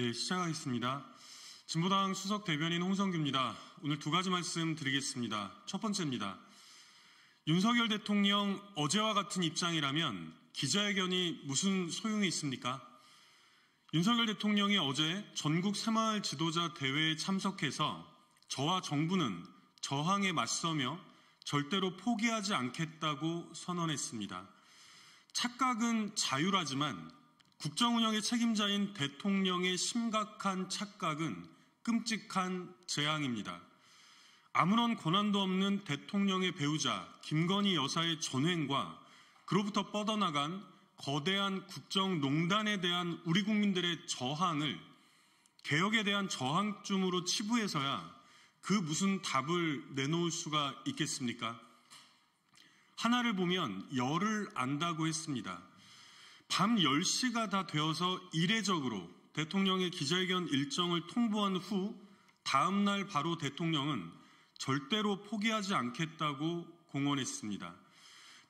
예, 시작하겠습니다. 진보당 수석 대변인 홍성규입니다. 오늘 두 가지 말씀 드리겠습니다. 첫 번째입니다. 윤석열 대통령 어제와 같은 입장이라면 기자회견이 무슨 소용이 있습니까? 윤석열 대통령이 어제 전국 새마을 지도자 대회에 참석해서 저와 정부는 저항에 맞서며 절대로 포기하지 않겠다고 선언했습니다. 착각은 자유라지만 국정 운영의 책임자인 대통령의 심각한 착각은 끔찍한 재앙입니다. 아무런 권한도 없는 대통령의 배우자 김건희 여사의 전횡과 그로부터 뻗어나간 거대한 국정농단에 대한 우리 국민들의 저항을 개혁에 대한 저항쯤으로 치부해서야 그 무슨 답을 내놓을 수가 있겠습니까? 하나를 보면 열을 안다고 했습니다. 밤 10시가 다 되어서 이례적으로 대통령의 기자회견 일정을 통보한 후 다음날 바로 대통령은 절대로 포기하지 않겠다고 공언했습니다.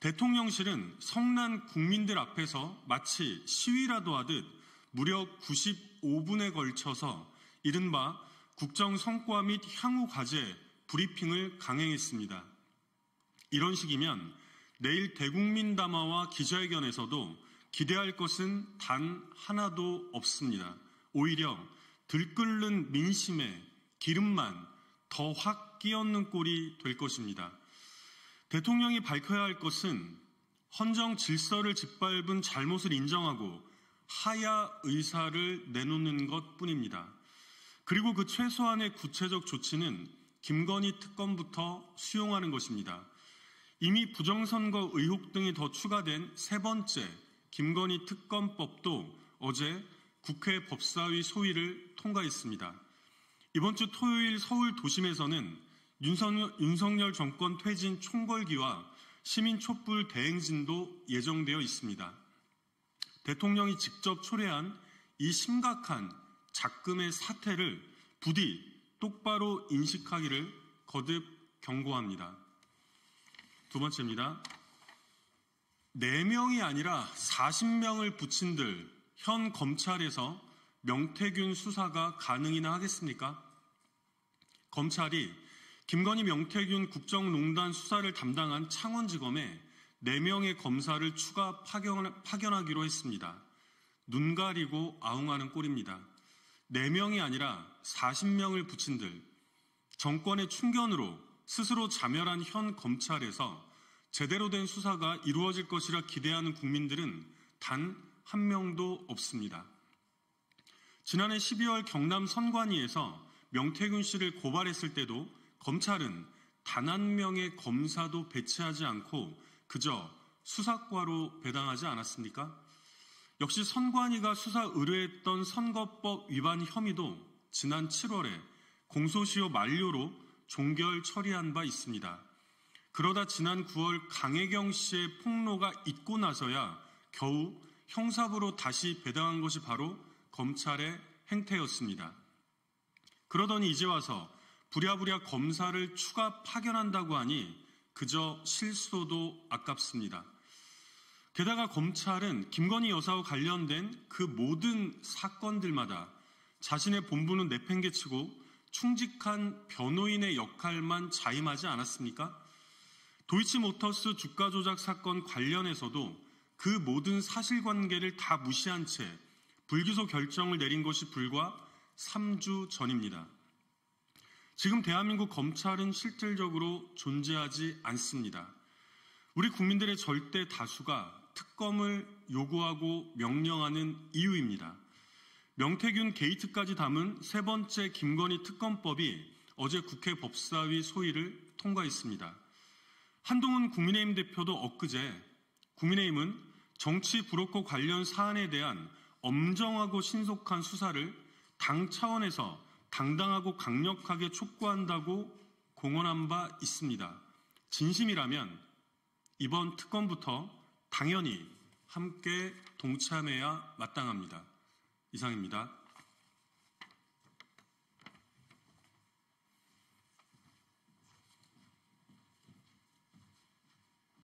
대통령실은 성난 국민들 앞에서 마치 시위라도 하듯 무려 95분에 걸쳐서 이른바 국정 성과 및 향후 과제 브리핑을 강행했습니다. 이런 식이면 내일 대국민 담화와 기자회견에서도 기대할 것은 단 하나도 없습니다. 오히려 들끓는 민심에 기름만 더 확 끼얹는 꼴이 될 것입니다. 대통령이 밝혀야 할 것은 헌정 질서를 짓밟은 잘못을 인정하고 하야 의사를 내놓는 것 뿐입니다. 그리고 그 최소한의 구체적 조치는 김건희 특검부터 수용하는 것입니다. 이미 부정선거 의혹 등이 더 추가된 세 번째 김건희 특검법도 어제 국회 법사위 소위를 통과했습니다. 이번 주 토요일 서울 도심에서는 윤석열 정권 퇴진 총궐기와 시민 촛불 대행진도 예정되어 있습니다. 대통령이 직접 초래한 이 심각한 작금의 사태를 부디 똑바로 인식하기를 거듭 경고합니다. 두 번째입니다. 4명이 아니라 40명을 붙인들 현 검찰에서 명태균 수사가 가능이나 하겠습니까? 검찰이 김건희 명태균 국정농단 수사를 담당한 창원지검에 4명의 검사를 추가 파견, 하기로 했습니다. 눈 가리고 아웅하는 꼴입니다. 4명이 아니라 40명을 붙인들 정권의 충견으로 스스로 자멸한 현 검찰에서 제대로 된 수사가 이루어질 것이라 기대하는 국민들은 단 한 명도 없습니다. 지난해 12월 경남 선관위에서 명태균 씨를 고발했을 때도 검찰은 단 한 명의 검사도 배치하지 않고 그저 수사과로 배당하지 않았습니까? 역시 선관위가 수사 의뢰했던 선거법 위반 혐의도 지난 7월에 공소시효 만료로 종결 처리한 바 있습니다. 그러다 지난 9월 강혜경 씨의 폭로가 있고 나서야 겨우 형사부로 다시 배당한 것이 바로 검찰의 행태였습니다. 그러더니 이제 와서 부랴부랴 검사를 추가 파견한다고 하니 그저 실수도 아깝습니다. 게다가 검찰은 김건희 여사와 관련된 그 모든 사건들마다 자신의 본분은 내팽개치고 충직한 변호인의 역할만 자임하지 않았습니까? 도이치모터스 주가 조작 사건 관련해서도 그 모든 사실관계를 다 무시한 채 불기소 결정을 내린 것이 불과 3주 전입니다. 지금 대한민국 검찰은 실질적으로 존재하지 않습니다. 우리 국민들의 절대 다수가 특검을 요구하고 명령하는 이유입니다. 명태균 게이트까지 담은 세 번째 김건희 특검법이 어제 국회 법사위 소위를 통과했습니다. 한동훈 국민의힘 대표도 엊그제 국민의힘은 정치 브로커 관련 사안에 대한 엄정하고 신속한 수사를 당 차원에서 당당하고 강력하게 촉구한다고 공언한 바 있습니다. 진심이라면 이번 특검부터 당연히 함께 동참해야 마땅합니다. 이상입니다.